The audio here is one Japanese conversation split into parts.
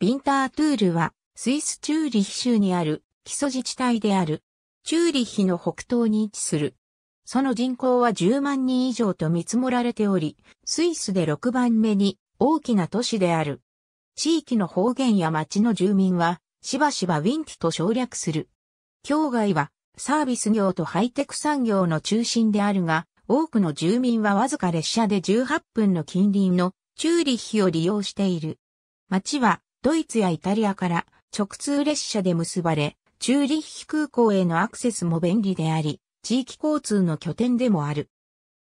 ビンタートゥールは、スイスチューリヒ州にある基礎自治体である。チューリヒの北東に位置する。その人口は10万人以上と見積もられており、スイスで6番目に大きな都市である。地域の方言や町の住民は、しばしばウィンティと省略する。境外は、サービス業とハイテク産業の中心であるが、多くの住民はわずか列車で18分の近隣のチューリッヒを利用している。町はドイツやイタリアから直通列車で結ばれ、チューリッヒ空港へのアクセスも便利であり、地域交通の拠点でもある。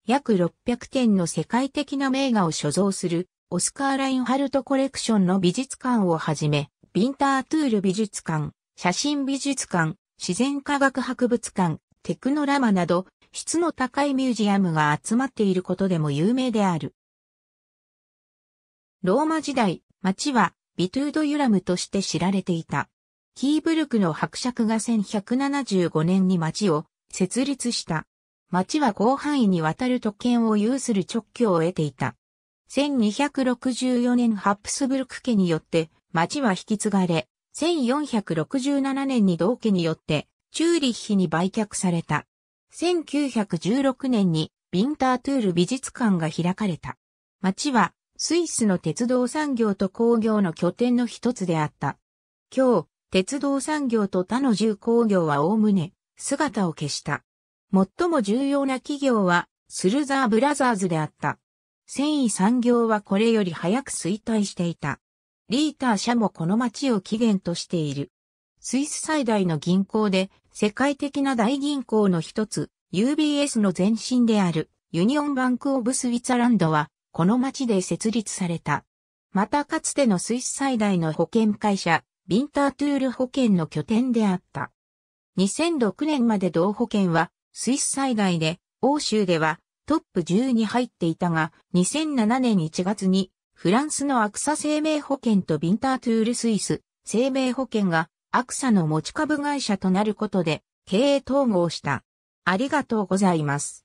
約600点の世界的な名画を所蔵する、オスカー・ラインハルトコレクションの美術館をはじめ、ヴィンター・トゥール美術館、写真美術館、自然科学博物館、テクノラマなど、質の高いミュージアムが集まっていることでも有名である。ローマ時代、街はビトゥード・ユラムとして知られていた。キーブルクの伯爵が1175年に町を設立した。町は広範囲にわたる特権を有する直居を得ていた。1264年ハプスブルク家によって町は引き継がれ、1467年に同家によってチューリッヒに売却された。1916年にビンタートゥール美術館が開かれた。町はスイスの鉄道産業と工業の拠点の一つであった。今日、鉄道産業と他の重工業はおおむね姿を消した。最も重要な企業はスルザーブラザーズであった。繊維産業はこれより早く衰退していた。リーター社もこの町を起源としている。スイス最大の銀行で世界的な大銀行の一つ UBS の前身であるユニオンバンクオブスイツァランドはこの町で設立された。またかつてのスイス最大の保険会社、ビンタートゥール保険の拠点であった。2006年まで同保険は、スイス最大で、欧州ではトップ10に入っていたが、2007年1月に、フランスのアクサ生命保険とビンタートゥールスイス生命保険がアクサの持ち株会社となることで経営統合した。ありがとうございます。